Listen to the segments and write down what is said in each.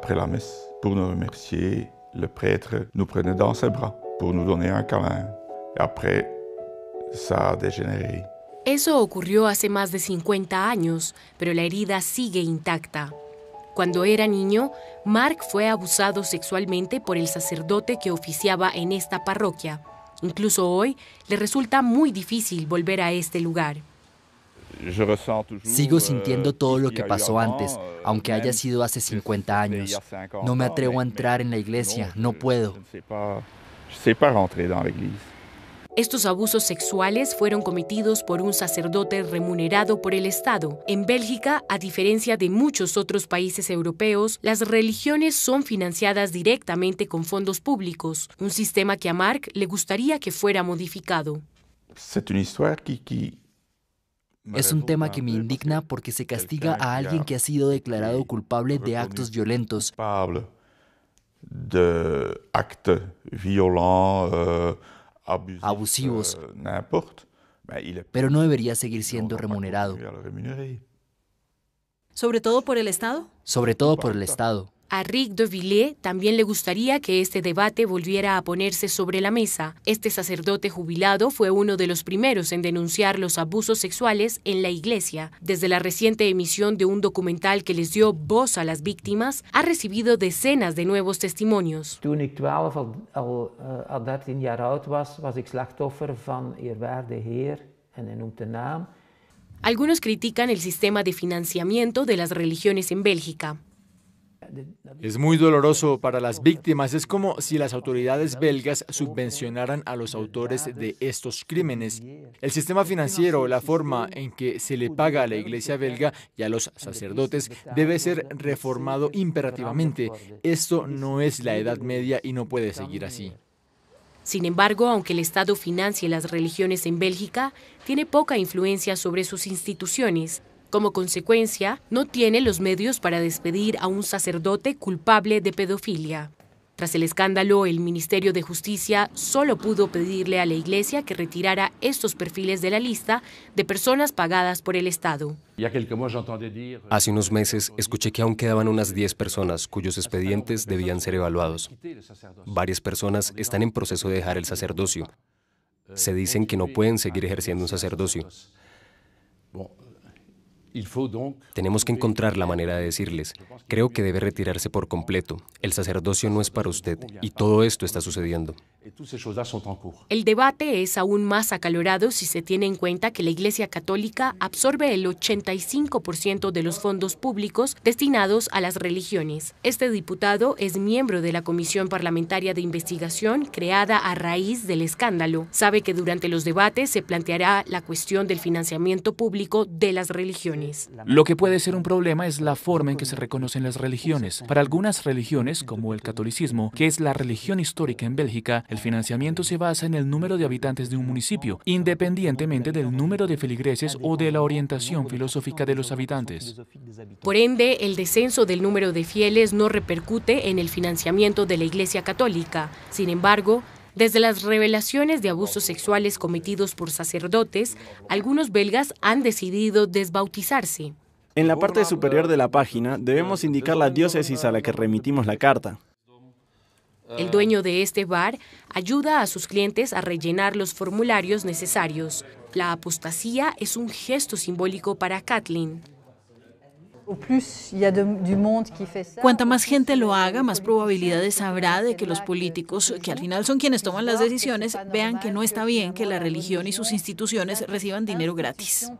Après la messe, pour nous remercier, le prêtre nous prenait dans ses bras pour nous donner un câlin. Et après, ça a Eso ocurrió hace más de 50 años, pero la herida sigue intacta. Cuando era niño, Mark fue abusado sexualmente por el sacerdote que oficiaba en esta parroquia. Incluso hoy le resulta muy difícil volver a este lugar. Sigo euh, sintiendo todo lo que pasó antes, euh, aunque haya sido hace 50 años. No me atrevo a entrar en la iglesia, no puedo. Estos abusos sexuales fueron cometidos por un sacerdote remunerado por el Estado. En Bélgica, a diferencia de muchos otros países europeos, las religiones son financiadas directamente con fondos públicos, un sistema que a Marc le gustaría que fuera modificado. Es una historia es un tema que me indigna porque se castiga a alguien que ha sido declarado culpable de actos violentos. Euh, abusivos. Euh, Pero no debería seguir siendo remunerado. ¿Sobre todo por el Estado? Sobre todo por el Estado. A Rick de también le gustaría que este debate volviera a ponerse sobre la mesa. Este sacerdote jubilado fue uno de los primeros en denunciar los abusos sexuales en la iglesia. Desde la reciente emisión de un documental que les dio voz a las víctimas, ha recibido decenas de nuevos testimonios. Algunos critican el sistema de financiamiento de las religiones en Bélgica. Es muy doloroso para las víctimas. Es como si las autoridades belgas subvencionaran a los autores de estos crímenes. El sistema financiero, la forma en que se le paga a la iglesia belga y a los sacerdotes debe ser reformado imperativamente. Esto no es la Edad Media y no puede seguir así. Sin embargo, aunque el Estado financie las religiones en Bélgica, tiene poca influencia sobre sus instituciones como consecuencia, no tiene los medios para despedir a un sacerdote culpable de pedofilia. Tras el escándalo, el Ministerio de Justicia solo pudo pedirle a la Iglesia que retirara estos perfiles de la lista de personas pagadas por el Estado. Hace unos meses escuché que aún quedaban unas 10 personas cuyos expedientes debían ser evaluados. Varias personas están en proceso de dejar el sacerdocio. Se dicen que no pueden seguir ejerciendo un sacerdocio. Tenemos que encontrar la manera de decirles, creo que debe retirarse por completo, el sacerdocio no es para usted y todo esto está sucediendo. El debate es aún más acalorado si se tiene en cuenta que la Iglesia Católica absorbe el 85% de los fondos públicos destinados a las religiones. Este diputado es miembro de la Comisión Parlamentaria de Investigación creada a raíz del escándalo. Sabe que durante los debates se planteará la cuestión del financiamiento público de las religiones. Lo que puede ser un problema es la forma en que se reconocen las religiones. Para algunas religiones, como el catolicismo, que es la religión histórica en Bélgica, el financiamiento se basa en el número de habitantes de un municipio, independientemente del número de feligreses o de la orientación filosófica de los habitantes. Por ende, el descenso del número de fieles no repercute en el financiamiento de la Iglesia Católica. Sin embargo, desde las revelaciones de abusos sexuales cometidos por sacerdotes, algunos belgas han decidido desbautizarse. En la parte superior de la página debemos indicar la diócesis a la que remitimos la carta. El ah. dueño de este bar ayuda a sus clientes a rellenar los formularios necesarios. La apostasía es un gesto simbólico para Kathleen. Cuanta más gente lo haga, más probabilidades habrá de que los políticos, que al final son quienes toman las decisiones, vean que no está bien que la religión y sus instituciones reciban dinero gratis.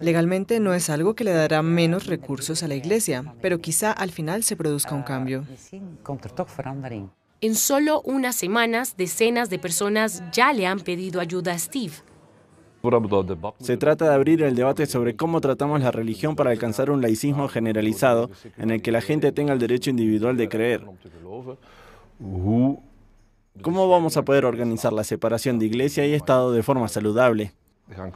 Legalmente no es algo que le dará ah, menos recursos a la Iglesia, pero quizá al final se produzca un ah, cambio. En solo unas semanas, decenas de personas ya le han pedido ayuda a Steve. Se trata de abrir el debate sobre cómo tratamos la religión para alcanzar un laicismo generalizado en el que la gente tenga el derecho individual de creer. ¿Cómo vamos a poder organizar la separación de iglesia y Estado de forma saludable? gaan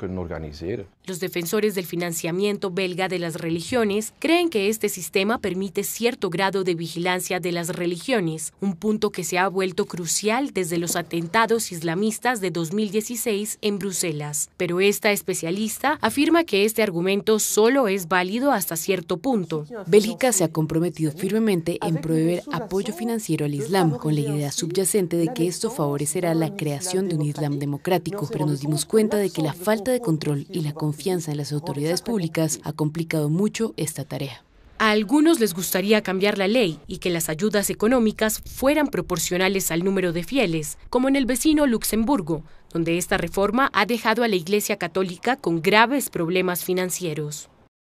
Los defensores del financiamiento belga de las religiones creen que este sistema permite cierto grado de vigilancia de las religiones, un punto que se ha vuelto crucial desde los atentados islamistas de 2016 en Bruselas. Pero esta especialista afirma que este argumento solo es válido hasta cierto punto. Bélgica se ha comprometido firmemente en proveer apoyo financiero al Islam, con la idea subyacente de que esto favorecerá la creación de un Islam democrático, pero nos dimos cuenta de que la falta de control y la confianza en las autoridades públicas ha complicado mucho esta tarea. A algunos les gustaría cambiar la ley y que las ayudas económicas fueran proporcionales al número de fieles, como en el vecino Luxemburgo, donde esta reforma ha dejado a la Iglesia Católica con graves problemas financieros.